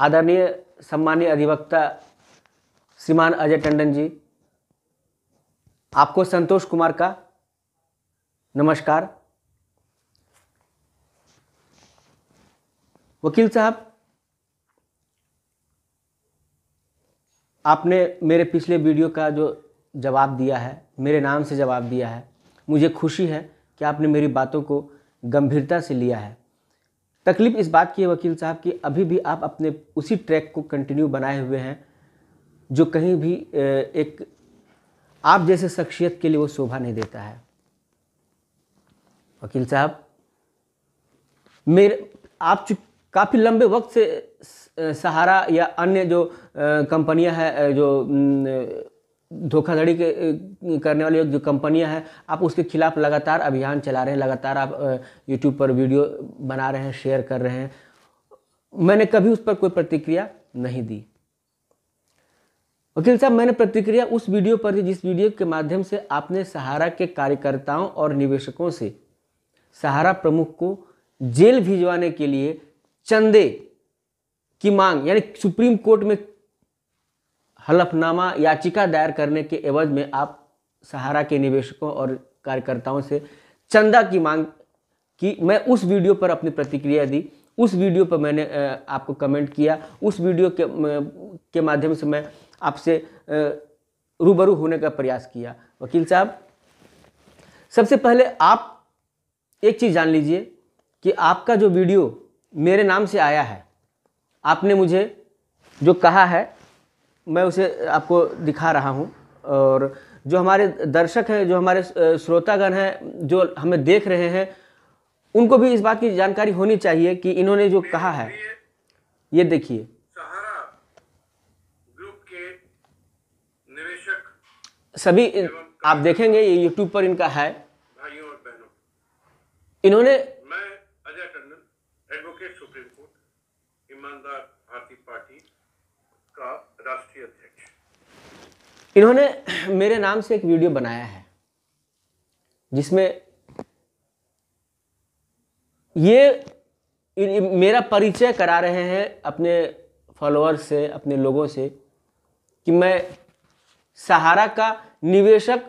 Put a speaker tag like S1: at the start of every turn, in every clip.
S1: आदरणीय सम्मान्य अधिवक्ता श्रीमान अजय टंडन जी आपको संतोष कुमार का नमस्कार वकील साहब आपने मेरे पिछले वीडियो का जो जवाब दिया है मेरे नाम से जवाब दिया है मुझे खुशी है कि आपने मेरी बातों को गंभीरता से लिया है तकलीफ इस बात की है वकील साहब कि अभी भी आप अपने उसी ट्रैक को कंटिन्यू बनाए हुए हैं जो कहीं भी एक आप जैसे शख्सियत के लिए वो शोभा नहीं देता है वकील साहब मेरे आप काफ़ी लंबे वक्त से सहारा या अन्य जो कंपनियां हैं जो धोखाधड़ी के करने वाली जो कंपनियां हैं आप उसके खिलाफ लगातार अभियान चला रहे हैं लगातार आप यूट्यूब पर वीडियो बना रहे हैं शेयर कर रहे हैं मैंने कभी उस पर कोई प्रतिक्रिया नहीं दी वकील साहब मैंने प्रतिक्रिया उस वीडियो पर दी जिस वीडियो के माध्यम से आपने सहारा के कार्यकर्ताओं और निवेशकों से सहारा प्रमुख को जेल भिजवाने के लिए चंदे की मांग यानी सुप्रीम कोर्ट में हलफनामा याचिका दायर करने के एवज में आप सहारा के निवेशकों और कार्यकर्ताओं से चंदा की मांग की मैं उस वीडियो पर अपनी प्रतिक्रिया दी उस वीडियो पर मैंने आपको कमेंट किया उस वीडियो के के माध्यम से मैं आपसे रूबरू होने का प्रयास किया वकील साहब सबसे पहले आप एक चीज़ जान लीजिए कि आपका जो वीडियो मेरे नाम से आया है आपने मुझे जो कहा है मैं उसे आपको दिखा रहा हूँ और जो हमारे दर्शक हैं जो हमारे श्रोतागण हैं जो हमें देख रहे हैं उनको भी इस बात की जानकारी होनी चाहिए कि इन्होंने जो कहा है ये देखिए सभी आप देखेंगे ये यूट्यूब पर इनका है इन्होंने मैं Ajay Tandon advocate Supreme Court ईमानदार इन्होंने मेरे नाम से एक वीडियो बनाया है जिसमें ये मेरा परिचय करा रहे हैं अपने फॉलोअर्स से अपने लोगों से कि मैं सहारा का निवेशक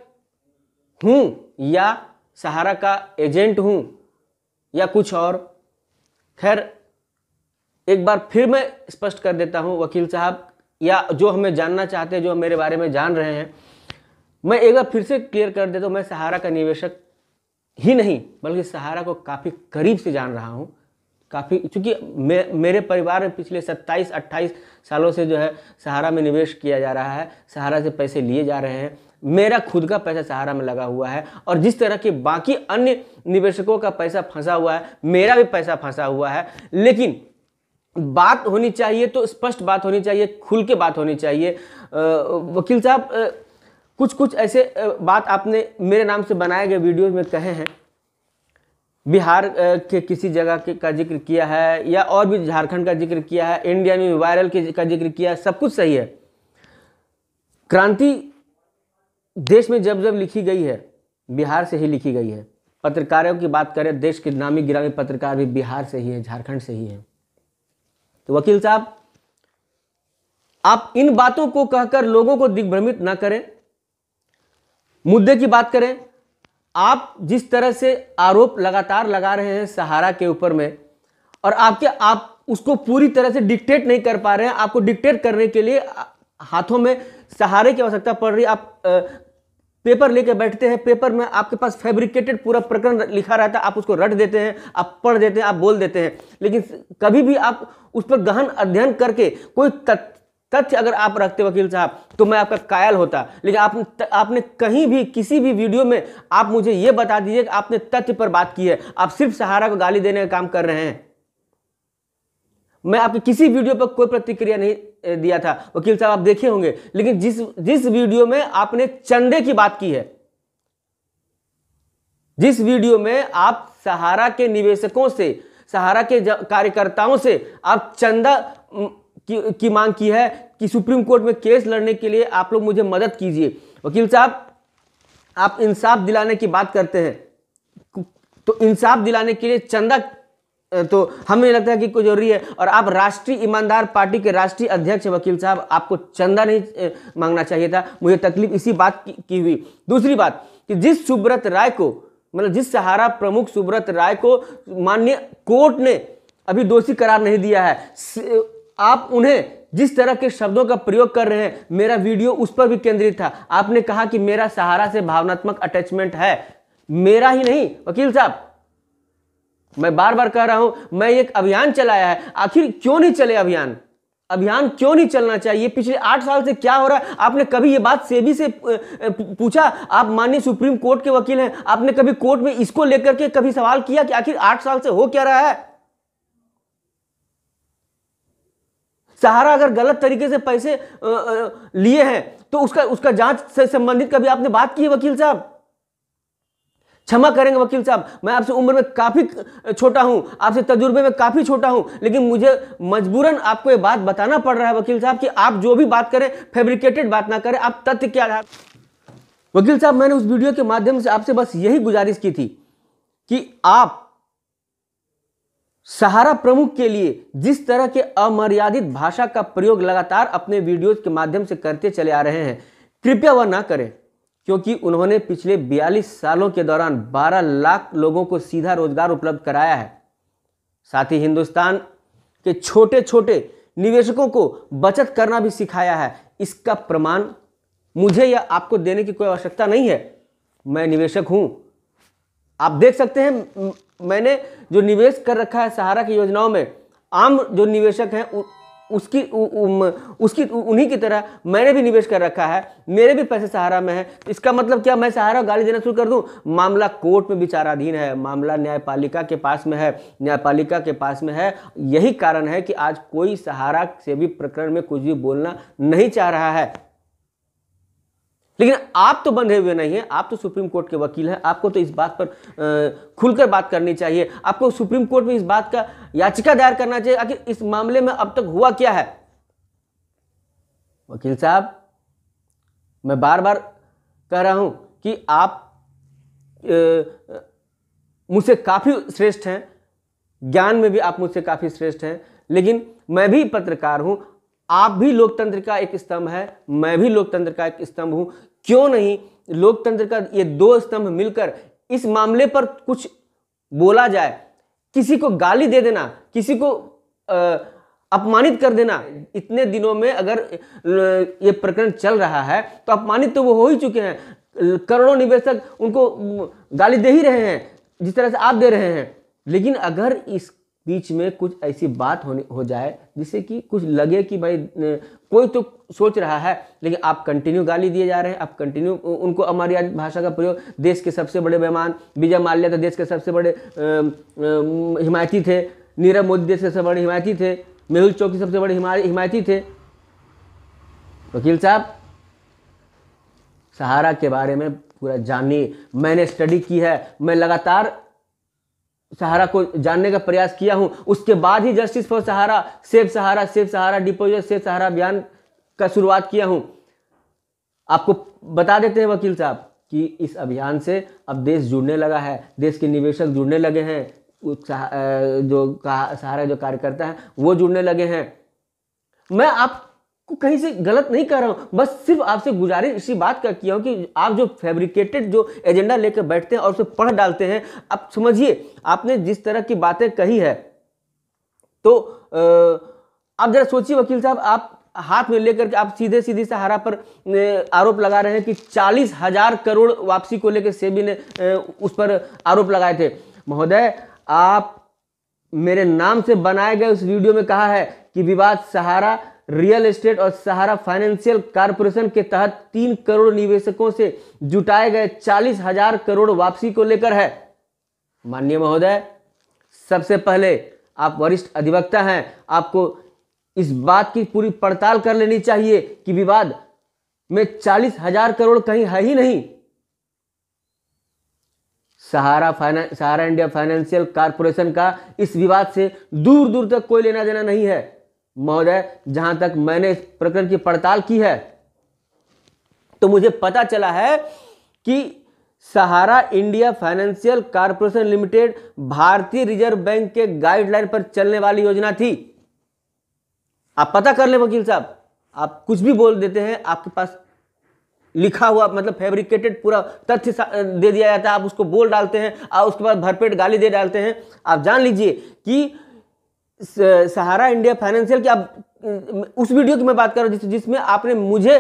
S1: हूँ या सहारा का एजेंट हूँ या कुछ और खैर एक बार फिर मैं स्पष्ट कर देता हूँ वकील साहब या जो हमें जानना चाहते हैं जो मेरे बारे में जान रहे हैं मैं एक बार फिर से क्लियर कर देता तो हूँ मैं सहारा का निवेशक ही नहीं बल्कि सहारा को काफ़ी करीब से जान रहा हूँ काफ़ी क्योंकि मे, मेरे परिवार में पिछले 27 28 सालों से जो है सहारा में निवेश किया जा रहा है सहारा से पैसे लिए जा रहे हैं मेरा खुद का पैसा सहारा में लगा हुआ है और जिस तरह के बाकी अन्य निवेशकों का पैसा फंसा हुआ है मेरा भी पैसा फंसा हुआ है लेकिन बात होनी चाहिए तो स्पष्ट बात होनी चाहिए खुल के बात होनी चाहिए वकील साहब कुछ कुछ ऐसे बात आपने मेरे नाम से बनाए गए वीडियो में कहे हैं बिहार के किसी जगह के का जिक्र किया है या और भी झारखंड का जिक्र किया है इंडिया में वायरल के का जिक्र किया है सब कुछ सही है क्रांति देश में जब जब लिखी गई है बिहार से ही लिखी गई है पत्रकारों की बात करें देश के नामी गिरामी पत्रकार भी बिहार से ही है झारखंड से ही है तो वकील साहब आप इन बातों को कहकर लोगों को दिग्भ्रमित ना करें मुद्दे की बात करें आप जिस तरह से आरोप लगातार लगा रहे हैं सहारा के ऊपर में और आपके आप उसको पूरी तरह से डिक्टेट नहीं कर पा रहे हैं आपको डिक्टेट करने के लिए हाथों में सहारे की आवश्यकता पड़ रही आप पेपर लेके बैठते हैं पेपर में आपके पास फैब्रिकेटेड पूरा प्रकरण लिखा रहता है आप उसको रट देते हैं आप पढ़ देते हैं आप बोल देते हैं लेकिन कभी भी आप उस पर गहन अध्ययन करके कोई तथ्य अगर आप रखते वकील साहब तो मैं आपका कायल होता लेकिन आप, आपने कहीं भी किसी भी वीडियो में आप मुझे ये बता दीजिए कि आपने तथ्य पर बात की है आप सिर्फ सहारा को गाली देने का काम कर रहे हैं मैं आपकी किसी वीडियो पर कोई प्रतिक्रिया नहीं दिया था वकील साहब आप देखे होंगे लेकिन जिस जिस वीडियो में आपने चंदे की बात की है जिस वीडियो में आप सहारा के निवेशकों से सहारा के कार्यकर्ताओं से आप चंदा की, की मांग की है कि सुप्रीम कोर्ट में केस लड़ने के लिए आप लोग मुझे मदद कीजिए वकील साहब आप इंसाफ दिलाने की बात करते हैं तो इंसाफ दिलाने के लिए चंदा तो हमें लगता है कि कोई जरूरी है और आप राष्ट्रीय ईमानदार पार्टी के राष्ट्रीय अध्यक्ष वकील साहब आपको चंदा नहीं मांगना चाहिए था मुझे तकलीफ इसी बात की, की हुई दूसरी बात कि जिस सुब्रत राय को मतलब जिस सहारा प्रमुख सुब्रत राय को माननीय कोर्ट ने अभी दोषी करार नहीं दिया है आप उन्हें जिस तरह के शब्दों का प्रयोग कर रहे हैं मेरा वीडियो उस पर भी केंद्रित था आपने कहा कि मेरा सहारा से भावनात्मक अटैचमेंट है मेरा ही नहीं वकील साहब मैं बार बार कह रहा हूं मैं एक अभियान चलाया है आखिर क्यों नहीं चले अभियान अभियान क्यों नहीं चलना चाहिए पिछले आठ साल से क्या हो रहा है आपने कभी ये बात सेबी से पूछा आप माननीय सुप्रीम कोर्ट के वकील हैं आपने कभी कोर्ट में इसको लेकर के कभी सवाल किया कि आखिर आठ साल से हो क्या रहा है सहारा अगर गलत तरीके से पैसे लिए हैं तो उसका उसका जांच से संबंधित कभी आपने बात की है वकील साहब क्षमा करेंगे वकील साहब मैं आपसे उम्र में काफ़ी छोटा हूं आपसे तजुर्बे में काफ़ी छोटा हूं लेकिन मुझे मजबूरन आपको ये बात बताना पड़ रहा है वकील साहब कि आप जो भी बात करें फेब्रिकेटेड बात ना करें आप तथ्य क्या आधार वकील साहब मैंने उस वीडियो के माध्यम से आपसे बस यही गुजारिश की थी कि आप सहारा प्रमुख के लिए जिस तरह के अमर्यादित भाषा का प्रयोग लगातार अपने वीडियोज के माध्यम से करते चले आ रहे हैं कृपया वह ना करें क्योंकि उन्होंने पिछले 42 सालों के दौरान 12 लाख लोगों को सीधा रोजगार उपलब्ध कराया है साथ ही हिंदुस्तान के छोटे छोटे निवेशकों को बचत करना भी सिखाया है इसका प्रमाण मुझे या आपको देने की कोई आवश्यकता नहीं है मैं निवेशक हूं आप देख सकते हैं मैंने जो निवेश कर रखा है सहारा की योजनाओं में आम जो निवेशक हैं उसकी उ, उ, उसकी उन्हीं की तरह मैंने भी निवेश कर रखा है मेरे भी पैसे सहारा में है इसका मतलब क्या मैं सहारा गाली देना शुरू कर दूं मामला कोर्ट में विचाराधीन है मामला न्यायपालिका के पास में है न्यायपालिका के पास में है यही कारण है कि आज कोई सहारा से भी प्रकरण में कुछ भी बोलना नहीं चाह रहा है लेकिन आप तो बंधे हुए नहीं हैं आप तो सुप्रीम कोर्ट के वकील हैं आपको तो इस बात पर खुलकर बात करनी चाहिए आपको सुप्रीम कोर्ट में इस बात का याचिका दायर करना चाहिए आखिर इस मामले में अब तक हुआ क्या है वकील साहब मैं बार बार कह रहा हूं कि आप मुझसे काफ़ी श्रेष्ठ हैं ज्ञान में भी आप मुझसे काफ़ी श्रेष्ठ हैं लेकिन मैं भी पत्रकार हूं आप भी लोकतंत्र का एक स्तंभ है मैं भी लोकतंत्र का एक स्तंभ हूं क्यों नहीं लोकतंत्र का ये दो स्तंभ मिलकर इस मामले पर कुछ बोला जाए किसी को गाली दे देना किसी को आ, अपमानित कर देना इतने दिनों में अगर ये प्रकरण चल रहा है तो अपमानित तो वो हो ही चुके हैं करोड़ों निवेशक उनको गाली दे ही रहे हैं जिस तरह से आप दे रहे हैं लेकिन अगर इस बीच में कुछ ऐसी बात होने हो जाए जिससे कि कुछ लगे कि भाई कोई तो सोच रहा है लेकिन आप कंटिन्यू गाली दिए जा रहे हैं आप कंटिन्यू उनको अमर्यादित भाषा का प्रयोग देश के सबसे बड़े मेहमान विजय माल्या तो देश के सबसे बड़े हिमायती थे नीरव मोदी देश के सबसे बड़े हिमायती थे मेहुल चौकी सबसे बड़े हिमायती थे वकील साहब सहारा के बारे में पूरा जानिए मैंने स्टडी की है मैं लगातार सहारा को जानने का प्रयास किया हूं उसके बाद ही justice for Sahara safe Sahara safe Sahara deposit safe Sahara अभियान का शुरुआत किया हूं आपको बता देते हैं वकील साहब कि इस अभियान से अब देश जुड़ने लगा है देश के निवेशक जुड़ने लगे हैं जो सहारा जो कार्यकर्ता है वो जुड़ने लगे हैं मैं आप कहीं से गलत नहीं कर रहा हूँ बस सिर्फ आपसे गुजारिश इसी बात का किया हूँ कि आप जो फैब्रिकेटेड जो एजेंडा लेकर बैठते हैं और उसे पढ़ डालते हैं आप समझिए आपने जिस तरह की बातें कही है तो आप जरा सोचिए वकील साहब आप हाथ में लेकर के आप सीधे सीधे सहारा पर आरोप लगा रहे हैं कि चालीस हजार करोड़ वापसी को लेकर सेबी ने उस पर आरोप लगाए थे महोदय आप मेरे नाम से बनाए गए उस वीडियो में कहा है कि विवाद सहारा रियल एस्टेट और सहारा फाइनेंशियल कारपोरेशन के तहत तीन करोड़ निवेशकों से जुटाए गए चालीस हजार करोड़ वापसी को लेकर है माननीय महोदय सबसे पहले आप वरिष्ठ अधिवक्ता हैं आपको इस बात की पूरी पड़ताल कर लेनी चाहिए कि विवाद में चालीस हजार करोड़ कहीं है ही नहीं Sahara finance Sahara India financial corporation का इस विवाद से दूर दूर तक कोई लेना देना नहीं है महोदय जहां तक मैंने इस प्रकरण की पड़ताल की है तो मुझे पता चला है कि Sahara India financial corporation limited भारतीय रिजर्व बैंक के गाइडलाइन पर चलने वाली योजना थी आप पता कर ले वकील साहब आप कुछ भी बोल देते हैं आपके पास लिखा हुआ मतलब फैब्रिकेटेड पूरा तथ्य दे दिया जाता है आप उसको बोल डालते हैं और उसके बाद भरपेट गाली दे डालते हैं आप जान लीजिए कि सहारा इंडिया फाइनेंशियल की आप उस वीडियो की मैं बात कर रहा हूँ जिस, जिसमें आपने मुझे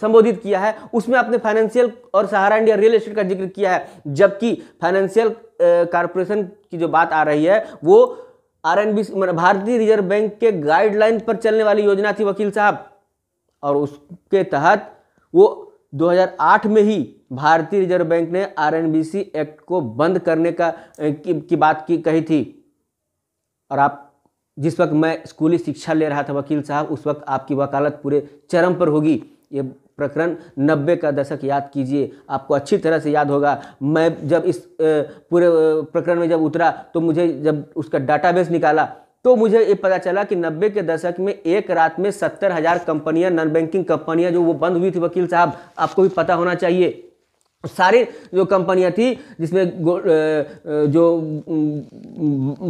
S1: संबोधित किया है उसमें आपने फाइनेंशियल और सहारा इंडिया रियल एस्टेट का जिक्र किया है जबकि फाइनेंशियल कॉरपोरेशन की जो बात आ रही है वो आर एन बी मतलब भारतीय रिजर्व बैंक के गाइडलाइन पर चलने वाली योजना थी वकील साहब और उसके तहत वो 2008 में ही भारतीय रिजर्व बैंक ने आर एक्ट को बंद करने का की, की बात की कही थी और आप जिस वक्त मैं स्कूली शिक्षा ले रहा था वकील साहब उस वक्त आपकी वकालत पूरे चरम पर होगी ये प्रकरण नब्बे का दशक याद कीजिए आपको अच्छी तरह से याद होगा मैं जब इस पूरे प्रकरण में जब उतरा तो मुझे जब उसका डाटाबेस निकाला तो मुझे ये पता चला कि नब्बे के दशक में एक रात में सत्तर हज़ार कंपनियाँ नॉन बैंकिंग कंपनियाँ जो वो बंद हुई थी वकील साहब आपको भी पता होना चाहिए सारी जो कंपनियां थी जिसमें जो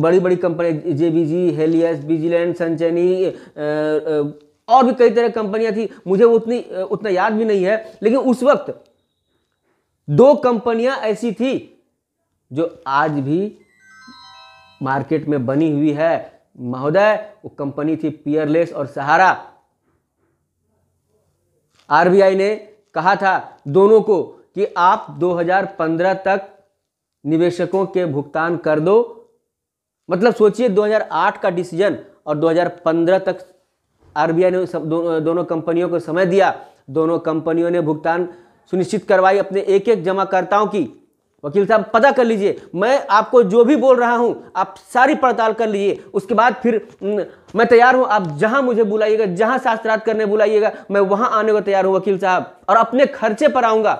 S1: बड़ी बड़ी कंपनियां जे बी जी हेलियस बीजीलैंड सनचैनी और भी कई तरह कंपनियां थी मुझे उतनी उतना याद भी नहीं है लेकिन उस वक्त दो कंपनियां ऐसी थी जो आज भी मार्केट में बनी हुई है महोदय वो कंपनी थी पियरलेस और सहारा आरबीआई ने कहा था दोनों को कि आप 2015 तक निवेशकों के भुगतान कर दो मतलब सोचिए 2008 का डिसीजन और 2015 तक आरबीआई ने दो, दोनों कंपनियों को समय दिया दोनों कंपनियों ने भुगतान सुनिश्चित करवाई अपने एक एक जमाकर्ताओं की वकील साहब पता कर लीजिए मैं आपको जो भी बोल रहा हूं आप सारी पड़ताल कर लीजिए उसके बाद फिर न, मैं तैयार हूं आप जहां मुझे बुलाइएगा जहां शास्त्रार्थ करने बुलाइएगा मैं वहां आने को तैयार हूं वकील साहब और अपने खर्चे पर आऊंगा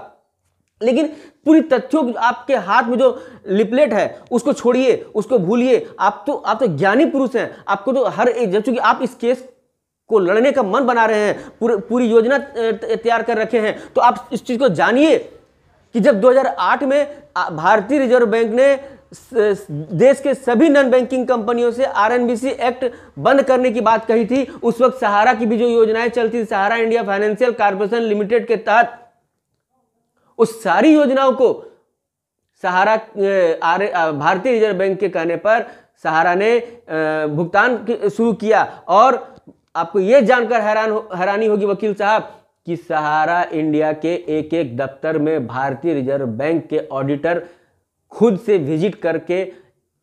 S1: लेकिन पूरी तथ्यों आपके हाथ में जो लिपलेट है उसको छोड़िए उसको भूलिए आप तो आप तो ज्ञानी पुरुष हैं आपको तो हर एक जब चूंकि आप इस केस को लड़ने का मन बना रहे हैं पूर, पूरी योजना तैयार कर रखे हैं तो आप इस चीज़ को जानिए कि जब 2008 में भारतीय रिजर्व बैंक ने देश के सभी नॉन बैंकिंग कंपनियों से आरएनबीसी एक्ट बंद करने की बात कही थी उस वक्त सहारा की भी जो योजनाएं चलती थी Sahara India financial corporation limited के तहत उस सारी योजनाओं को सहारा भारतीय रिजर्व बैंक के कहने पर सहारा ने भुगतान शुरू किया और आपको ये जानकर हैरान हैरानी होगी वकील साहब कि सहारा इंडिया के एक एक दफ्तर में भारतीय रिजर्व बैंक के ऑडिटर खुद से विजिट करके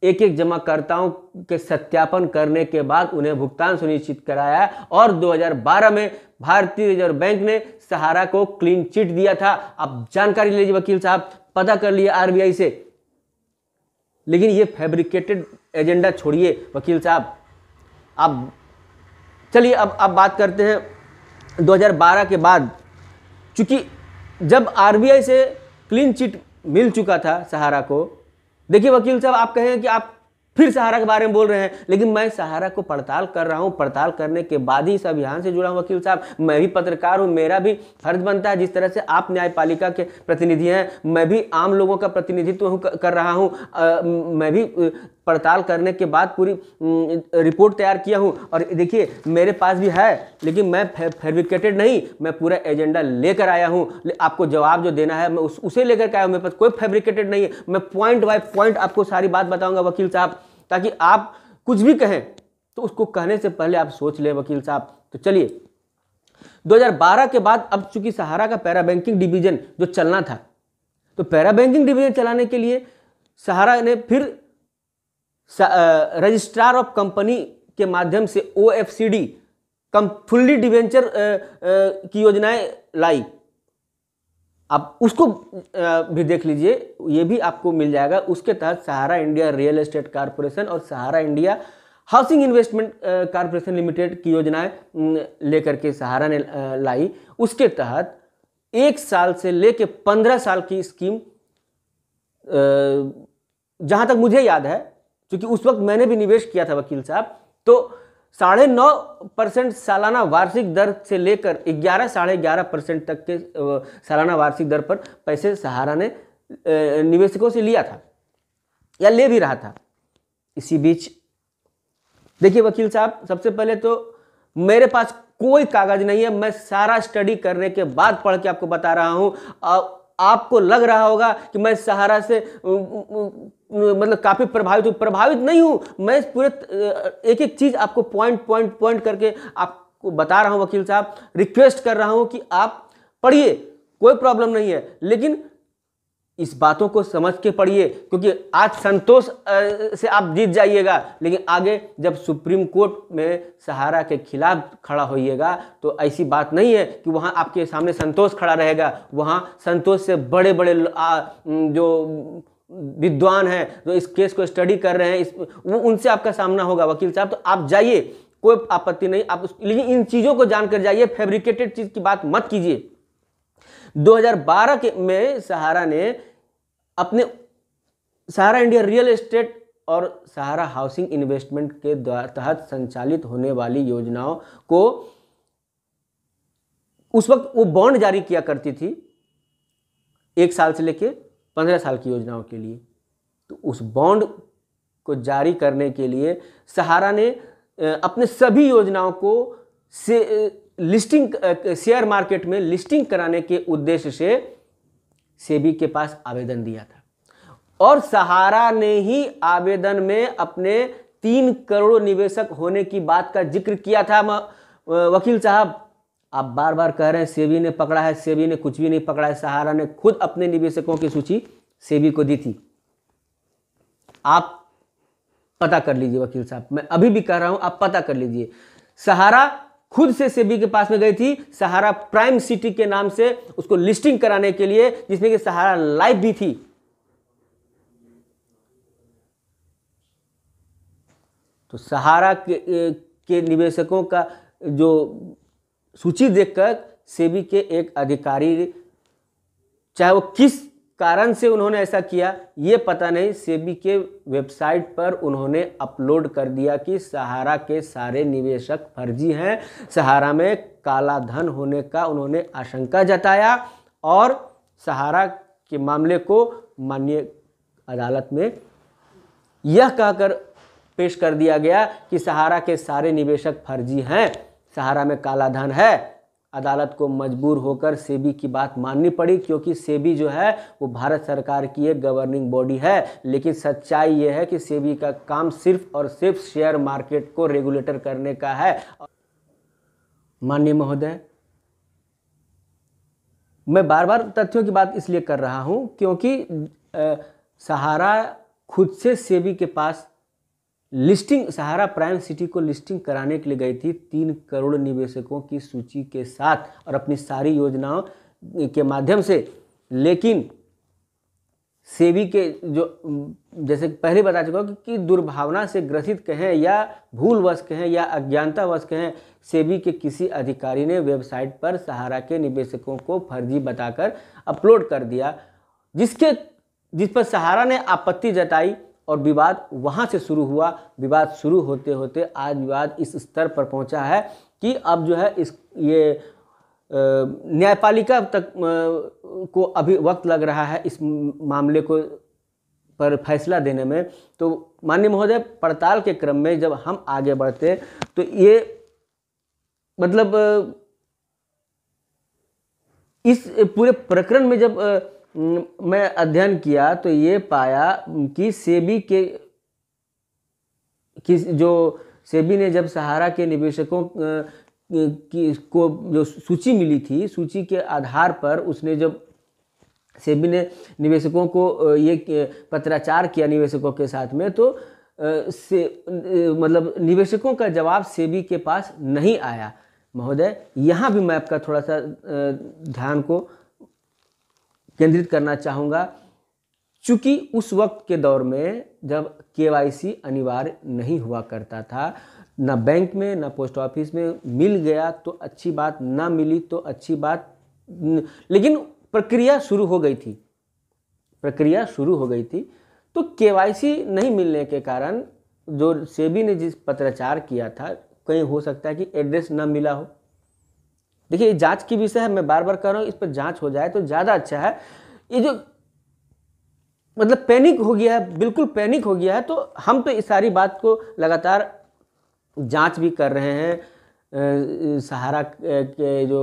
S1: एक एक जमाकर्ताओं के सत्यापन करने के बाद उन्हें भुगतान सुनिश्चित कराया और 2012 में भारतीय रिजर्व बैंक ने सहारा को क्लीन चिट दिया था अब जानकारी लीजिए वकील साहब पता कर लिए आरबीआई से लेकिन ये फैब्रिकेटेड एजेंडा छोड़िए वकील साहब अब चलिए अब अब बात करते हैं 2012 के बाद चूंकि जब आरबीआई से क्लीन चिट मिल चुका था सहारा को देखिए वकील साहब आप कहें कि आप फिर सहारा के बारे में बोल रहे हैं लेकिन मैं सहारा को पड़ताल कर रहा हूँ पड़ताल करने के बाद ही इस अभियान से जुड़ा हूँ वकील साहब मैं भी पत्रकार हूँ मेरा भी फर्ज बनता है जिस तरह से आप न्यायपालिका के प्रतिनिधि हैं मैं भी आम लोगों का प्रतिनिधित्व कर रहा हूँ मैं भी पड़ताल करने के बाद पूरी रिपोर्ट तैयार किया हूँ और देखिए मेरे पास भी है लेकिन मैं फेब्रिकेटेड नहीं मैं पूरा एजेंडा लेकर आया हूँ आपको जवाब जो देना है मैं उस, उसे लेकर के आया हूँ मेरे पास कोई फेब्रिकेटेड नहीं है मैं पॉइंट बाय पॉइंट आपको सारी बात बताऊँगा वकील साहब ताकि आप कुछ भी कहें तो उसको कहने से पहले आप सोच लें वकील साहब तो चलिए 2012 के बाद अब चूंकि सहारा का पैरा बैंकिंग डिवीजन जो चलना था तो पैरा बैंकिंग डिवीजन चलाने के लिए सहारा ने फिर रजिस्ट्रार ऑफ कंपनी के माध्यम से O F C D cum fully debenture की योजनाएं लाई आप उसको भी देख लीजिए ये भी आपको मिल जाएगा उसके तहत Sahara India real estate corporation और Sahara India housing investment corporation limited की योजनाएं लेकर के सहारा ने लाई उसके तहत एक साल से लेके पंद्रह साल की स्कीम जहां तक मुझे याद है क्योंकि उस वक्त मैंने भी निवेश किया था वकील साहब तो साढ़े नौ परसेंट सालाना वार्षिक दर से लेकर ग्यारह साढ़े ग्यारह परसेंट तक के सालाना वार्षिक दर पर पैसे सहारा ने निवेशकों से लिया था या ले भी रहा था इसी बीच देखिए वकील साहब सबसे पहले तो मेरे पास कोई कागज नहीं है मैं सारा स्टडी करने के बाद पढ़ के आपको बता रहा हूं आपको लग रहा होगा कि मैं सहारा से मतलब काफ़ी प्रभावित हूँ प्रभावित नहीं हूँ मैं पूरे एक एक चीज़ आपको पॉइंट पॉइंट पॉइंट करके आपको बता रहा हूँ वकील साहब रिक्वेस्ट कर रहा हूँ कि आप पढ़िए कोई प्रॉब्लम नहीं है लेकिन इस बातों को समझ के पढ़िए क्योंकि आज संतोष से आप जीत जाइएगा लेकिन आगे जब सुप्रीम कोर्ट में सहारा के खिलाफ खड़ा होइएगा तो ऐसी बात नहीं है कि वहाँ आपके सामने संतोष खड़ा रहेगा वहाँ संतोष से बड़े बड़े आ, जो विद्वान हैं जो इस केस को स्टडी कर रहे हैं इस वो उनसे आपका सामना होगा वकील साहब तो आप जाइए कोई आपत्ति नहीं आप लेकिन इन चीज़ों को जानकर जाइए फेब्रिकेटेड चीज़ की बात मत कीजिए 2012 के में सहारा ने अपने सहारा इंडिया रियल एस्टेट और सहारा हाउसिंग इन्वेस्टमेंट के तहत संचालित होने वाली योजनाओं को उस वक्त वो बॉन्ड जारी किया करती थी एक साल से लेके पंद्रह साल की योजनाओं के लिए तो उस बॉन्ड को जारी करने के लिए सहारा ने अपने सभी योजनाओं को से लिस्टिंग शेयर मार्केट में लिस्टिंग कराने के उद्देश्य से सेबी के पास आवेदन दिया था और सहारा ने ही आवेदन में अपने तीन करोड़ निवेशक होने की बात का जिक्र किया था वकील साहब आप बार बार कह रहे हैं सेबी ने पकड़ा है सेबी ने कुछ भी नहीं पकड़ा है सहारा ने खुद अपने निवेशकों की सूची सेबी को दी थी आप पता कर लीजिए वकील साहब मैं अभी भी कह रहा हूं आप पता कर लीजिए सहारा खुद से सेबी के पास में गई थी सहारा प्राइम सिटी के नाम से उसको लिस्टिंग कराने के लिए जिसमें कि सहारा लाइव भी थी तो सहारा के, के निवेशकों का जो सूची देखकर सेबी के एक अधिकारी चाहे वो किस कारण से उन्होंने ऐसा किया ये पता नहीं सेबी के वेबसाइट पर उन्होंने अपलोड कर दिया कि सहारा के सारे निवेशक फर्जी हैं सहारा में काला धन होने का उन्होंने आशंका जताया और सहारा के मामले को माननीय अदालत में यह कहकर पेश कर दिया गया कि सहारा के सारे निवेशक फर्जी हैं सहारा में काला धन है अदालत को मजबूर होकर सेबी की बात माननी पड़ी क्योंकि सेबी जो है वो भारत सरकार की एक गवर्निंग बॉडी है लेकिन सच्चाई ये है कि सेबी का काम सिर्फ और सिर्फ शेयर मार्केट को रेगुलेटर करने का है माननीय महोदय मैं बार बार तथ्यों की बात इसलिए कर रहा हूं क्योंकि आ, सहारा खुद से सेबी के पास लिस्टिंग सहारा प्राइम सिटी को लिस्टिंग कराने के लिए गई थी तीन करोड़ निवेशकों की सूची के साथ और अपनी सारी योजनाओं के माध्यम से लेकिन सेबी के जो जैसे पहले बता चुका हूँ कि, कि दुर्भावना से ग्रसित कहें या भूलवश कहें या अज्ञानतावश कहें सेबी के किसी अधिकारी ने वेबसाइट पर सहारा के निवेशकों को फर्जी बताकर अपलोड कर दिया जिसके जिस पर सहारा ने आपत्ति जताई और विवाद वहाँ से शुरू हुआ विवाद शुरू होते होते आज विवाद इस स्तर पर पहुँचा है कि अब जो है इस ये न्यायपालिका तक को अभी वक्त लग रहा है इस मामले को पर फैसला देने में तो माननीय महोदय पड़ताल के क्रम में जब हम आगे बढ़ते तो ये मतलब इस पूरे प्रकरण में जब में अध्ययन किया तो ये पाया कि सेबी के किस जो सेबी ने जब सहारा के निवेशकों की को जो सूची मिली थी सूची के आधार पर उसने जब सेबी ने निवेशकों को ये पत्राचार किया निवेशकों के साथ में तो से मतलब निवेशकों का जवाब सेबी के पास नहीं आया महोदय यहाँ भी मैं आपका थोड़ा सा ध्यान को केंद्रित करना चाहूँगा चूँकि उस वक्त के दौर में जब के अनिवार्य नहीं हुआ करता था ना बैंक में ना पोस्ट ऑफिस में मिल गया तो अच्छी बात ना मिली तो अच्छी बात लेकिन प्रक्रिया शुरू हो गई थी प्रक्रिया शुरू हो गई थी तो के नहीं मिलने के कारण जो सेबी ने जिस पत्राचार किया था कहीं हो सकता है कि एड्रेस ना मिला हो देखिए जांच की विषय है मैं बार बार कह रहा हूँ इस पर जांच हो जाए तो ज़्यादा अच्छा है ये जो मतलब पैनिक हो गया है बिल्कुल पैनिक हो गया है तो हम तो इस सारी बात को लगातार जांच भी कर रहे हैं सहारा के जो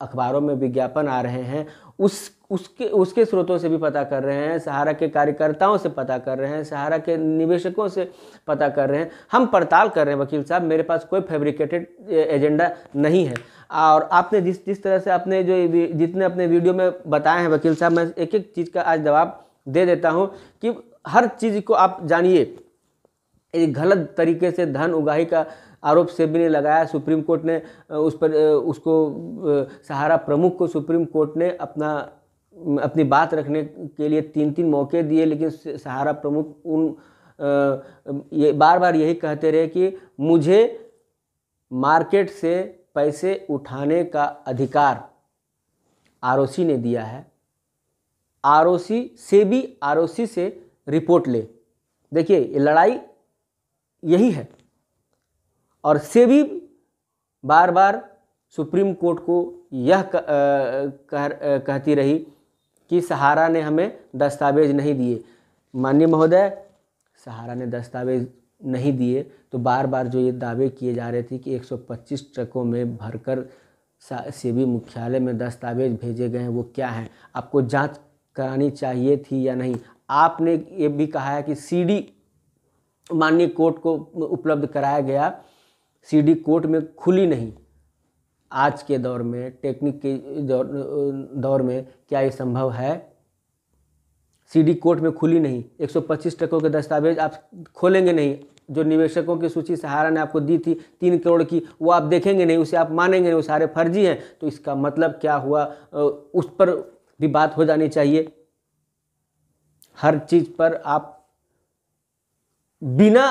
S1: अखबारों में विज्ञापन आ रहे हैं उस उसके उसके स्रोतों से भी पता कर रहे हैं सहारा के कार्यकर्ताओं से पता कर रहे हैं सहारा के निवेशकों से पता कर रहे हैं हम पड़ताल कर रहे हैं वकील साहब मेरे पास कोई फेब्रिकेटेड एजेंडा नहीं है और आपने जिस जिस तरह से अपने जो जितने अपने वीडियो में बताए हैं वकील साहब मैं एक एक चीज़ का आज जवाब दे देता हूँ कि हर चीज़ को आप जानिए एक गलत तरीके से धन उगाही का आरोप से भी नहीं लगाया सुप्रीम कोर्ट ने उस पर उसको सहारा प्रमुख को सुप्रीम कोर्ट ने अपना अपनी बात रखने के लिए तीन तीन मौके दिए लेकिन सहारा प्रमुख उन ये बार बार यही कहते रहे कि मुझे मार्केट से पैसे उठाने का अधिकार आर ने दिया है आरओसी से भी आर से रिपोर्ट ले देखिए ये लड़ाई यही है और से भी बार बार सुप्रीम कोर्ट को यह कह, कह, कहती रही कि सहारा ने हमें दस्तावेज नहीं दिए माननीय महोदय सहारा ने दस्तावेज नहीं दिए तो बार बार जो ये दावे किए जा रहे थे कि 125 ट्रकों में भरकर सेबी मुख्यालय में दस्तावेज भेजे गए हैं वो क्या हैं आपको जांच करानी चाहिए थी या नहीं आपने ये भी कहा है कि सीडी माननीय कोर्ट को उपलब्ध कराया गया सीडी कोर्ट में खुली नहीं आज के दौर में टेक्निक के दौर दौर में क्या ये संभव है सीडी कोर्ट में खुली नहीं 125 ट्रकों के दस्तावेज आप खोलेंगे नहीं जो निवेशकों की सूची सहारा ने आपको दी थी तीन करोड़ की वो आप देखेंगे नहीं उसे आप मानेंगे नहीं वो सारे फर्जी हैं तो इसका मतलब क्या हुआ उस पर भी बात हो जानी चाहिए हर चीज़ पर आप बिना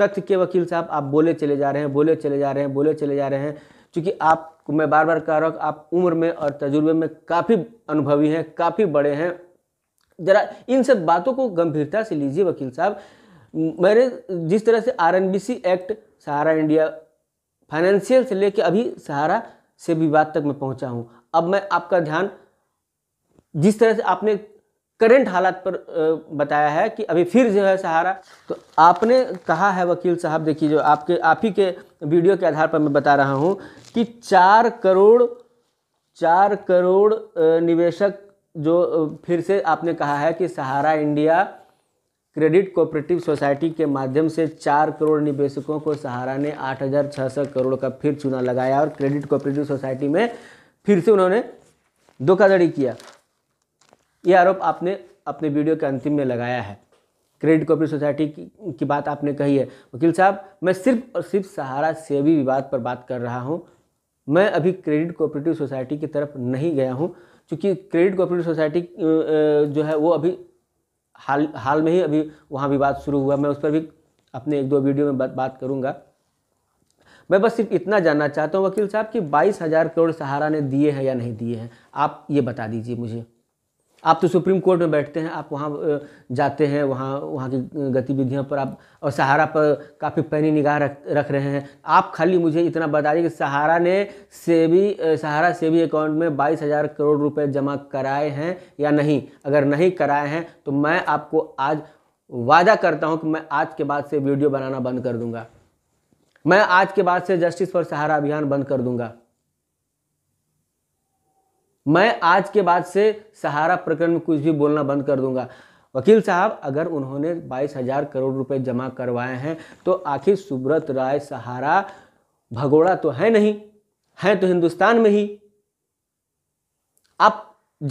S1: तथ्य के वकील साहब आप बोले चले जा रहे हैं बोले चले जा रहे हैं बोले चले जा रहे हैं क्योंकि आप मैं बार बार कह रहा हूँ आप उम्र में और तजुर्बे में काफ़ी अनुभवी हैं काफ़ी बड़े हैं ज़रा इन सब बातों को गंभीरता से लीजिए वकील साहब मैंने जिस तरह से R act Sahara India financial से लेके अभी सहारा से विवाद तक मैं पहुंचा हूं अब मैं आपका ध्यान जिस तरह से आपने करंट हालात पर बताया है कि अभी फिर जो है सहारा तो आपने कहा है वकील साहब देखिए जो आपके आप ही के वीडियो के आधार पर मैं बता रहा हूं कि चार करोड़ चार करोड़ निवेशक जो फिर से आपने कहा है कि Sahara India credit cooperative society के माध्यम से चार करोड़ निवेशकों को सहारा ने आठ हज़ार छः सौ करोड़ का फिर चुना लगाया और क्रेडिट कोऑपरेटिव सोसाइटी में फिर से उन्होंने धोखाधड़ी किया ये आरोप आपने अपने वीडियो के अंतिम में लगाया है क्रेडिट कोऑपरेटिव सोसाइटी की, बात आपने कही है वकील साहब मैं सिर्फ और सिर्फ सहारा सेवी विवाद पर बात कर रहा हूँ मैं अभी क्रेडिट कोऑपरेटिव सोसाइटी की तरफ नहीं गया हूँ क्योंकि क्रेडिट कोऑपरेटिव सोसाइटी जो है वो अभी हाल हाल में ही अभी वहाँ विवाद शुरू हुआ मैं उस पर भी अपने एक दो वीडियो में बात बात करूँगा मैं बस सिर्फ इतना जानना चाहता हूँ वकील साहब कि बाईस हज़ार करोड़ सहारा ने दिए हैं या नहीं दिए हैं आप ये बता दीजिए मुझे आप तो सुप्रीम कोर्ट में बैठते हैं आप वहाँ जाते हैं वहाँ वहाँ की गतिविधियों पर आप और सहारा पर काफ़ी पैनी निगाह रख रख रहे हैं आप खाली मुझे इतना बता दें कि सहारा ने सेवी सहारा सेवी अकाउंट में बाईस हज़ार करोड़ रुपए जमा कराए हैं या नहीं अगर नहीं कराए हैं तो मैं आपको आज वादा करता हूँ कि मैं आज के बाद से वीडियो बनाना बंद कर दूँगा मैं आज के बाद से जस्टिस फॉर सहारा अभियान बंद कर दूँगा मैं आज के बाद से सहारा प्रकरण में कुछ भी बोलना बंद कर दूंगा वकील साहब अगर उन्होंने बाईस हजार करोड़ रुपए जमा करवाए हैं तो आखिर सुब्रत राय सहारा भगोड़ा तो है नहीं है तो हिंदुस्तान में ही आप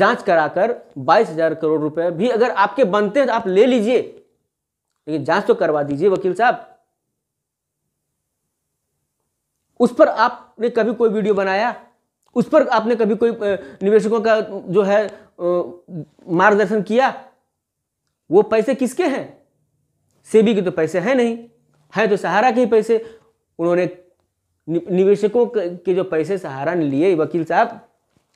S1: जांच कराकर बाईस हजार करोड़ रुपए भी अगर आपके बनते हैं तो आप ले लीजिए लेकिन जांच तो करवा दीजिए वकील साहब उस पर आपने कभी कोई वीडियो बनाया उस पर आपने कभी कोई निवेशकों का जो है मार्गदर्शन किया वो पैसे किसके हैं सेबी के तो पैसे हैं नहीं है तो सहारा के ही पैसे उन्होंने निवेशकों के जो पैसे सहारा ने लिए वकील साहब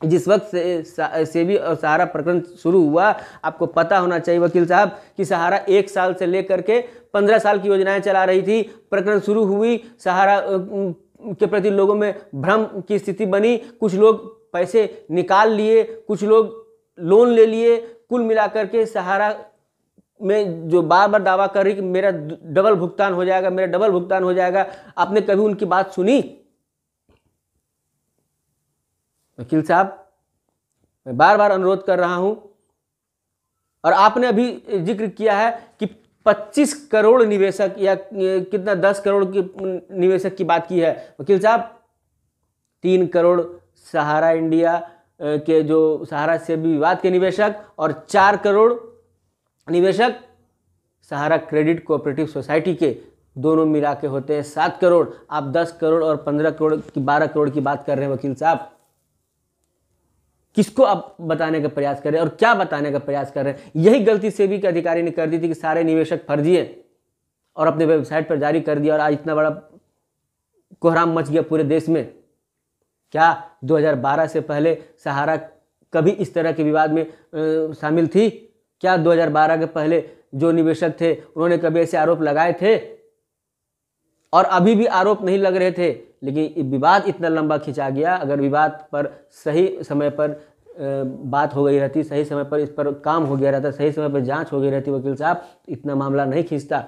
S1: जिस वक्त से, सेबी और सहारा प्रकरण शुरू हुआ आपको पता होना चाहिए वकील साहब कि सहारा एक साल से लेकर के पंद्रह साल की योजनाएं चला रही थी प्रकरण शुरू हुई सहारा के प्रति लोगों में भ्रम की स्थिति बनी कुछ लोग पैसे निकाल लिए कुछ लोग लोन ले लिए कुल मिलाकर के सहारा में जो बार बार दावा कर रही कि मेरा डबल भुगतान हो जाएगा मेरा डबल भुगतान हो जाएगा आपने कभी उनकी बात सुनी वकील साहब मैं बार बार अनुरोध कर रहा हूं और आपने अभी जिक्र किया है कि 25 करोड़ निवेशक या कितना 10 करोड़ की निवेशक की बात की है वकील साहब तीन करोड़ सहारा इंडिया के जो सहारा से विवाद के निवेशक और चार करोड़ निवेशक सहारा क्रेडिट कोऑपरेटिव सोसाइटी के दोनों मिला के होते हैं सात करोड़ आप दस करोड़ और पंद्रह करोड़ की बारह करोड़ की बात कर रहे हैं वकील साहब किसको आप बताने का प्रयास कर रहे हैं और क्या बताने का प्रयास कर रहे हैं यही गलती सेबी के अधिकारी ने कर दी थी कि सारे निवेशक फर्जी हैं और अपने वेबसाइट पर जारी कर दिया और आज इतना बड़ा कोहराम मच गया पूरे देश में क्या 2012 से पहले सहारा कभी इस तरह के विवाद में आ, शामिल थी क्या 2012 के पहले जो निवेशक थे उन्होंने कभी ऐसे आरोप लगाए थे और अभी भी आरोप नहीं लग रहे थे लेकिन विवाद इतना लंबा खिंचा गया अगर विवाद पर सही समय पर बात हो गई रहती सही समय पर इस पर काम हो गया रहता सही समय पर जांच हो गई रहती वकील साहब इतना मामला नहीं खींचता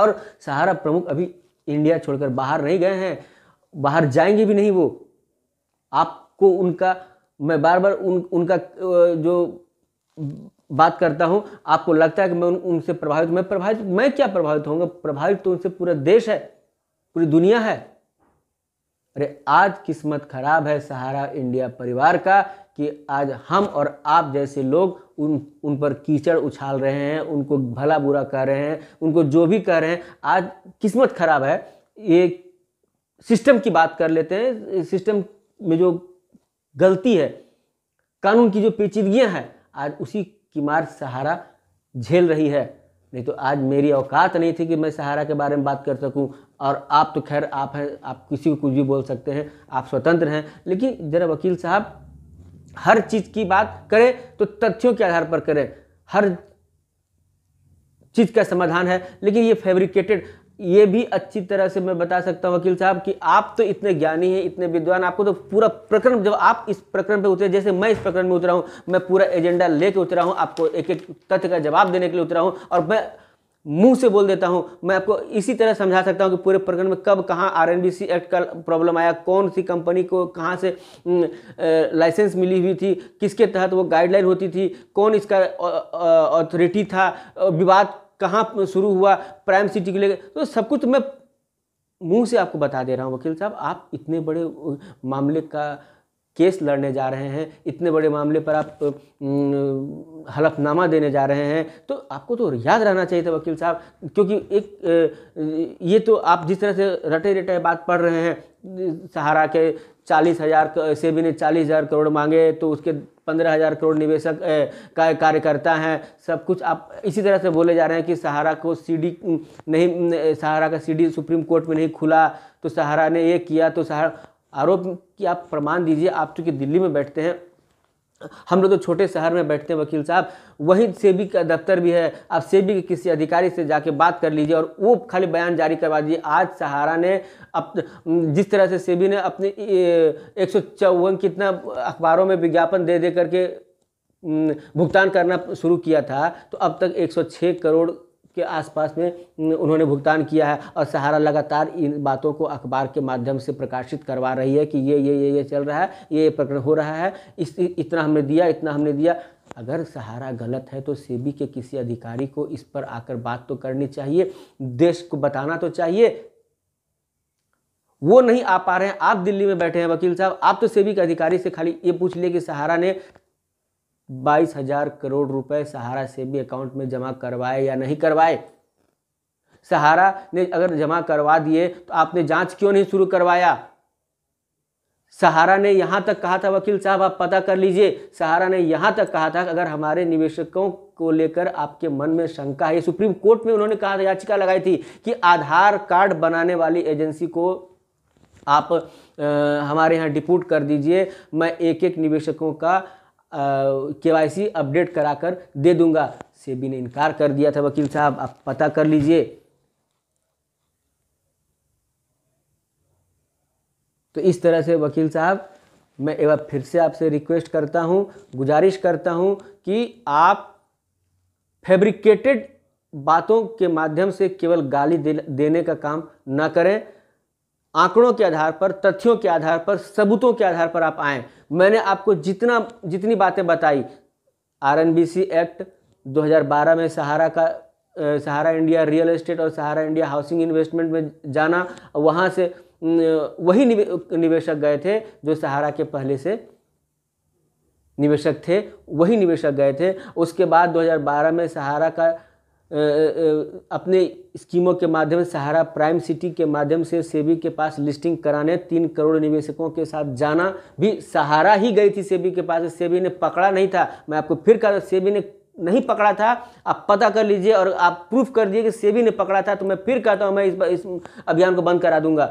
S1: और सहारा प्रमुख अभी इंडिया छोड़कर बाहर नहीं गए हैं बाहर जाएंगे भी नहीं वो आपको उनका मैं बार बार उन उनका जो बात करता हूँ आपको लगता है कि मैं उन, उनसे प्रभावित मैं प्रभावित मैं क्या प्रभावित होऊंगा प्रभावित तो उनसे पूरा देश है पूरी दुनिया है अरे आज किस्मत खराब है सहारा इंडिया परिवार का कि आज हम और आप जैसे लोग उन उन पर कीचड़ उछाल रहे हैं उनको भला बुरा कर रहे हैं उनको जो भी कर रहे हैं आज किस्मत खराब है ये सिस्टम की बात कर लेते हैं सिस्टम में जो गलती है कानून की जो पेचीदगियां हैं आज उसी की मार सहारा झेल रही है नहीं तो आज मेरी औकात नहीं थी कि मैं सहारा के बारे में बात कर सकूं और आप तो खैर आप हैं आप किसी को कुछ भी बोल सकते हैं आप स्वतंत्र हैं लेकिन ज़रा वकील साहब हर चीज़ की बात करें तो तथ्यों के आधार पर करें हर चीज़ का समाधान है लेकिन ये फेब्रिकेटेड ये भी अच्छी तरह से मैं बता सकता हूँ वकील साहब कि आप तो इतने ज्ञानी हैं इतने विद्वान आपको तो पूरा प्रकरण जब आप इस प्रकरण पे उतरे जैसे मैं इस प्रकरण में उतरा हूँ मैं पूरा एजेंडा लेके उतरा हूँ आपको एक एक तथ्य का जवाब देने के लिए उतरा हूँ और मैं मुंह से बोल देता हूँ मैं आपको इसी तरह समझा सकता हूँ कि पूरे प्रकरण में कब कहाँ आर एक्ट का प्रॉब्लम आया कौन सी कंपनी को कहाँ से लाइसेंस मिली हुई थी किसके तहत वो गाइडलाइन होती थी कौन इसका ऑथोरिटी था विवाद कहाँ शुरू हुआ प्राइम सिटी के लिए तो सब कुछ तो मैं मुंह से आपको बता दे रहा हूँ वकील साहब आप इतने बड़े मामले का केस लड़ने जा रहे हैं इतने बड़े मामले पर आप हलफनामा देने जा रहे हैं तो आपको तो याद रहना चाहिए था वकील साहब क्योंकि एक ये तो आप जिस तरह से रटे रटे बात पढ़ रहे हैं सहारा के चालीस हज़ार सेबी ने चालीस हज़ार करोड़ मांगे तो उसके पंद्रह हज़ार करोड़ निवेशक का कार्यकर्ता हैं सब कुछ आप इसी तरह से बोले जा रहे हैं कि सहारा को सीडी नहीं सहारा का सीडी सुप्रीम कोर्ट में नहीं खुला तो सहारा ने ये किया तो सहारा आरोप कि आप प्रमाण दीजिए आप चूँकि दिल्ली में बैठते हैं हम लोग तो छोटे शहर में बैठते हैं वकील साहब वहीं सेबी का दफ्तर भी है आप सेबी के किसी अधिकारी से जाके बात कर लीजिए और वो खाली बयान जारी करवा दीजिए आज सहारा ने अप जिस तरह से सेबी ने अपने एक सौ चौवन कितना अखबारों में विज्ञापन दे दे करके भुगतान करना शुरू किया था तो अब तक 106 करोड़ के आसपास में उन्होंने भुगतान किया है और सहारा लगातार इन बातों को अखबार के माध्यम से प्रकाशित करवा रही है कि ये ये ये ये चल रहा है ये ये प्रकरण हो रहा है इस इतना हमने दिया इतना हमने दिया अगर सहारा गलत है तो सेबी के किसी अधिकारी को इस पर आकर बात तो करनी चाहिए देश को बताना तो चाहिए वो नहीं आ पा रहे हैं आप दिल्ली में बैठे हैं वकील साहब आप तो सेबी के अधिकारी से खाली ये पूछ लिए कि सहारा ने बाईस हजार करोड़ रुपए सहारा सेबी अकाउंट में जमा करवाए या नहीं करवाए सहारा ने अगर जमा करवा दिए तो आपने जांच क्यों नहीं शुरू करवाया सहारा ने यहां तक कहा था वकील साहब आप पता कर लीजिए सहारा ने यहां तक कहा था कि अगर हमारे निवेशकों को लेकर आपके मन में शंका है सुप्रीम कोर्ट में उन्होंने कहा था याचिका लगाई थी कि आधार कार्ड बनाने वाली एजेंसी को आप आ, हमारे यहाँ डिपूट कर दीजिए मैं एक एक निवेशकों का के वाई अपडेट करा कर दे दूंगा सेबी ने इनकार कर दिया था वकील साहब आप पता कर लीजिए तो इस तरह से वकील साहब मैं एक बार फिर से आपसे रिक्वेस्ट करता हूं गुजारिश करता हूं कि आप फैब्रिकेटेड बातों के माध्यम से केवल गाली दे, देने का काम ना करें आंकड़ों के आधार पर तथ्यों के आधार पर सबूतों के आधार पर आप आए मैंने आपको जितना जितनी बातें बताई आरएनबीसी एक्ट 2012 में सहारा का सहारा इंडिया रियल एस्टेट और सहारा इंडिया हाउसिंग इन्वेस्टमेंट में जाना वहाँ से वही निवे, निवेशक गए थे जो सहारा के पहले से निवेशक थे वही निवेशक गए थे उसके बाद 2012 में सहारा का अपने स्कीमों के माध्यम से सहारा प्राइम सिटी के माध्यम से सेबी के पास लिस्टिंग कराने तीन करोड़ निवेशकों के साथ जाना भी सहारा ही गई थी सेबी के पास सेबी ने पकड़ा नहीं था मैं आपको फिर कह रहा सेबी ने नहीं पकड़ा था आप पता कर लीजिए और आप प्रूफ कर दिए कि सेबी ने पकड़ा था तो मैं फिर कहता हूँ मैं इस, इस अभियान को बंद करा दूंगा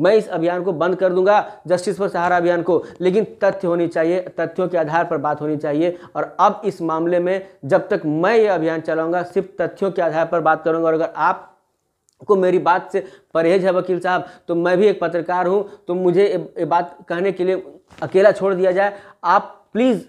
S1: मैं इस अभियान को बंद कर दूंगा जस्टिस फॉर सहारा अभियान को लेकिन तथ्य होनी चाहिए तथ्यों के आधार पर बात होनी चाहिए और अब इस मामले में जब तक मैं ये अभियान चलाऊंगा सिर्फ तथ्यों के आधार पर बात करूंगा और अगर आप को मेरी बात से परहेज है वकील साहब तो मैं भी एक पत्रकार हूँ तो मुझे ये बात कहने के लिए अकेला छोड़ दिया जाए आप प्लीज़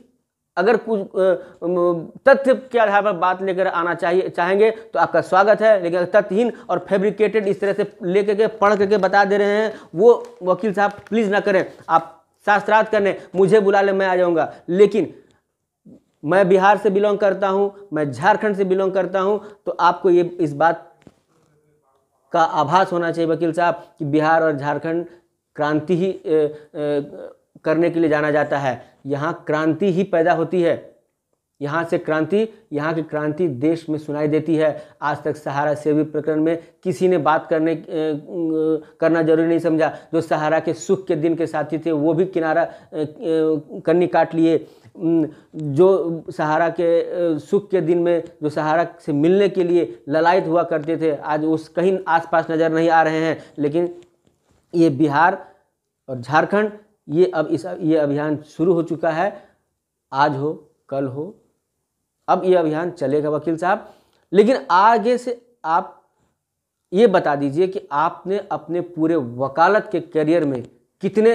S1: अगर कुछ तथ्य के आधार पर बात लेकर आना चाहिए चाहेंगे तो आपका स्वागत है लेकिन अगर तथ्यहीन और फैब्रिकेटेड इस तरह से ले के पढ़ करके बता दे रहे हैं वो वकील साहब प्लीज़ ना करें आप शास्त्रार्थ करने मुझे बुला ले मैं आ जाऊँगा लेकिन मैं बिहार से बिलोंग करता हूँ मैं झारखंड से बिलोंग करता हूँ तो आपको ये इस बात का आभास होना चाहिए वकील साहब कि बिहार और झारखंड क्रांति ही ए, ए, करने के लिए जाना जाता है यहाँ क्रांति ही पैदा होती है यहाँ से क्रांति यहाँ की क्रांति देश में सुनाई देती है आज तक सहारा सेवी प्रकरण में किसी ने बात करने करना जरूरी नहीं समझा जो सहारा के सुख के दिन के साथी थे वो भी किनारा कन्नी काट लिए जो सहारा के सुख के दिन में जो सहारा से मिलने के लिए ललायत हुआ करते थे आज उस कहीं आसपास नज़र नहीं आ रहे हैं लेकिन ये बिहार और झारखंड ये अब इस ये अभियान शुरू हो चुका है आज हो कल हो अब ये अभियान चलेगा वकील साहब लेकिन आगे से आप ये बता दीजिए कि आपने अपने पूरे वकालत के करियर में कितने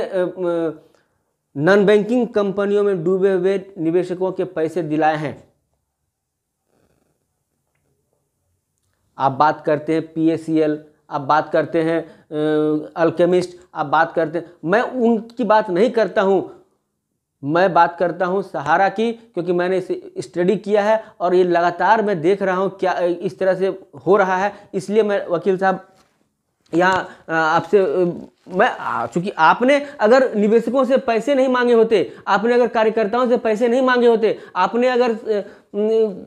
S1: नॉन बैंकिंग कंपनियों में डूबे हुए निवेशकों के पैसे दिलाए हैं आप बात करते हैं पीएसीएल आप बात करते हैं अल्केमिस्ट आप बात करते हैं मैं उनकी बात नहीं करता हूँ मैं बात करता हूँ सहारा की क्योंकि मैंने इसे स्टडी किया है और ये लगातार मैं देख रहा हूँ क्या इस तरह से हो रहा है इसलिए मैं वकील साहब यहाँ आपसे मैं चूँकि आपने अगर निवेशकों से पैसे नहीं मांगे होते आपने अगर कार्यकर्ताओं से पैसे नहीं मांगे होते आपने अगर न,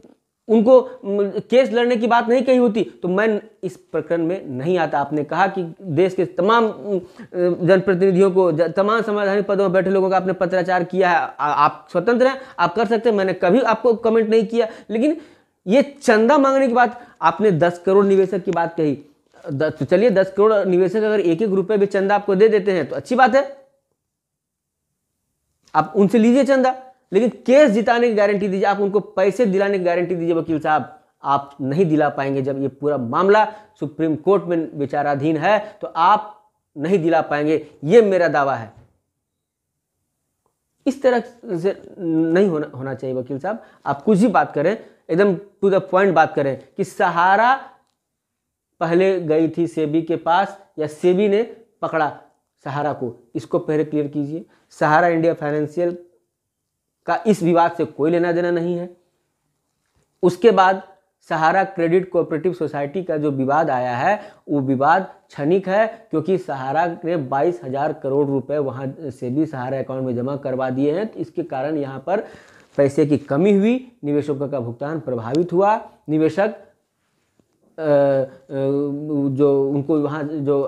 S1: उनको केस लड़ने की बात नहीं कही होती तो मैं इस प्रकरण में नहीं आता आपने कहा कि देश के तमाम जनप्रतिनिधियों को तमाम संवैधानिक पदों पर बैठे लोगों का आपने पत्राचार किया है आ, आप स्वतंत्र हैं आप कर सकते हैं मैंने कभी आपको कमेंट नहीं किया लेकिन ये चंदा मांगने की बात आपने दस करोड़ निवेशक की बात कही तो चलिए दस करोड़ निवेशक अगर एक एक रुपये भी चंदा आपको दे देते हैं तो अच्छी बात है आप उनसे लीजिए चंदा लेकिन केस जिताने की गारंटी दीजिए आप उनको पैसे दिलाने की गारंटी दीजिए वकील साहब आप नहीं दिला पाएंगे जब ये पूरा मामला सुप्रीम कोर्ट में विचाराधीन है तो आप नहीं दिला पाएंगे ये मेरा दावा है इस तरह से नहीं होना होना चाहिए वकील साहब आप कुछ ही बात करें एकदम टू द पॉइंट बात करें कि सहारा पहले गई थी सेबी के पास या सेबी ने पकड़ा सहारा को इसको पहले क्लियर कीजिए सहारा इंडिया फाइनेंशियल का इस विवाद से कोई लेना देना नहीं है उसके बाद सहारा क्रेडिट कोऑपरेटिव सोसाइटी का जो विवाद आया है वो विवाद क्षणिक है क्योंकि सहारा ने बाईस हजार करोड़ रुपए वहाँ से भी सहारा अकाउंट में जमा करवा दिए हैं तो इसके कारण यहाँ पर पैसे की कमी हुई निवेशकों का भुगतान प्रभावित हुआ निवेशक जो उनको वहाँ जो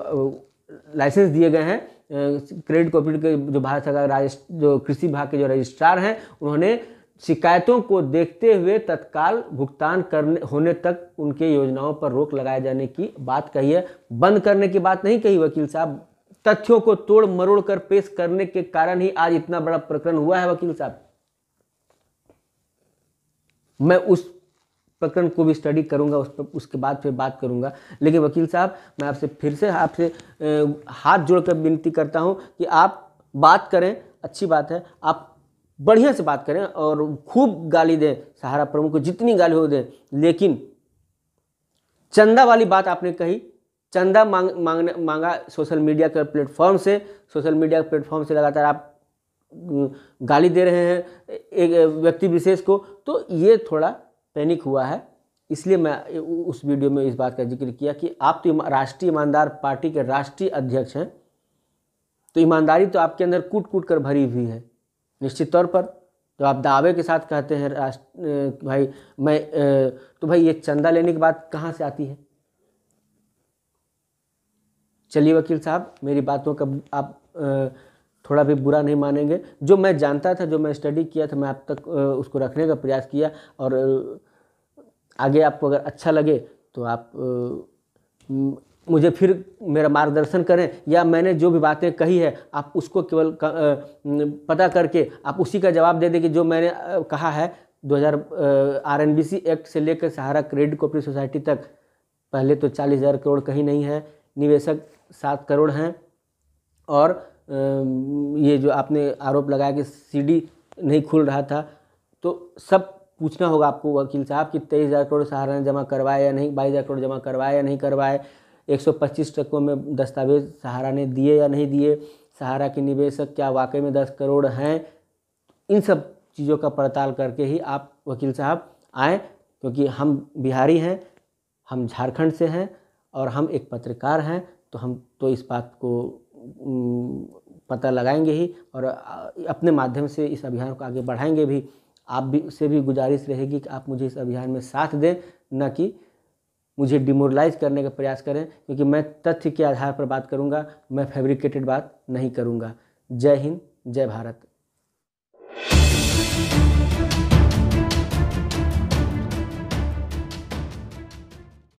S1: लाइसेंस दिए गए हैं क्रेडिट कॉपरेटिव के जो भारत सरकार जो कृषि विभाग के जो रजिस्ट्रार हैं उन्होंने शिकायतों को देखते हुए तत्काल भुगतान करने होने तक उनके योजनाओं पर रोक लगाए जाने की बात कही है बंद करने की बात नहीं कही वकील साहब तथ्यों को तोड़ मरोड़ कर पेश करने के कारण ही आज इतना बड़ा प्रकरण हुआ है वकील साहब मैं उस प्रकरण को भी स्टडी करूंगा उस पर उसके बाद फिर बात करूंगा लेकिन वकील साहब मैं आपसे फिर से आपसे हाथ जोड़कर विनती करता हूं कि आप बात करें अच्छी बात है आप बढ़िया से बात करें और खूब गाली दें सहारा प्रमुख को जितनी गाली हो दें लेकिन चंदा वाली बात आपने कही चंदा मांग मांगने मांगा सोशल मीडिया के प्लेटफॉर्म से सोशल मीडिया के प्लेटफॉर्म से लगातार आप गाली दे रहे हैं एक व्यक्ति विशेष को तो ये थोड़ा पैनिक हुआ है इसलिए मैं उस वीडियो में इस बात का जिक्र किया कि आप तो राष्ट्रीय ईमानदार पार्टी के राष्ट्रीय अध्यक्ष हैं तो ईमानदारी तो आपके अंदर कूट कूट कर भरी हुई है निश्चित तौर पर जब तो आप दावे के साथ कहते हैं राष्ट्र भाई मैं तो भाई ये चंदा लेने की बात कहाँ से आती है चलिए वकील साहब मेरी बातों का आप थोड़ा भी बुरा नहीं मानेंगे जो मैं जानता था जो मैं स्टडी किया था मैं आप तक उसको रखने का प्रयास किया और आगे आपको अगर अच्छा लगे तो आप मुझे फिर मेरा मार्गदर्शन करें या मैंने जो भी बातें कही है आप उसको केवल पता करके आप उसी का जवाब दे दें कि जो मैंने कहा है 2000 आरएनबीसी एक्ट से लेकर सहारा क्रेडिट कोऑपरेटिव सोसाइटी तक पहले तो चालीस हज़ार करोड़ कहीं नहीं है निवेशक सात करोड़ हैं और ये जो आपने आरोप लगाया कि सीडी नहीं खुल रहा था तो सब पूछना होगा आपको वकील साहब कि तेईस हज़ार करोड़ सहारा ने जमा करवाए या नहीं बाईस हज़ार करोड़ जमा करवाए या नहीं करवाए एक सौ पच्चीस टक्कों में दस्तावेज सहारा ने दिए या नहीं दिए सहारा के निवेशक क्या वाकई में दस करोड़ हैं इन सब चीज़ों का पड़ताल करके ही आप वकील साहब आएँ क्योंकि हम बिहारी हैं हम झारखंड से हैं और हम एक पत्रकार हैं तो हम तो इस बात को पता लगाएंगे ही और अपने माध्यम से इस अभियान को आगे बढ़ाएंगे भी आप भी से भी गुजारिश रहेगी कि आप मुझे इस अभियान में साथ दें न कि मुझे डिमोरलाइज करने का प्रयास करें क्योंकि मैं तथ्य के आधार पर बात करूंगा मैं फैब्रिकेटेड बात नहीं करूंगा जय हिंद जय भारत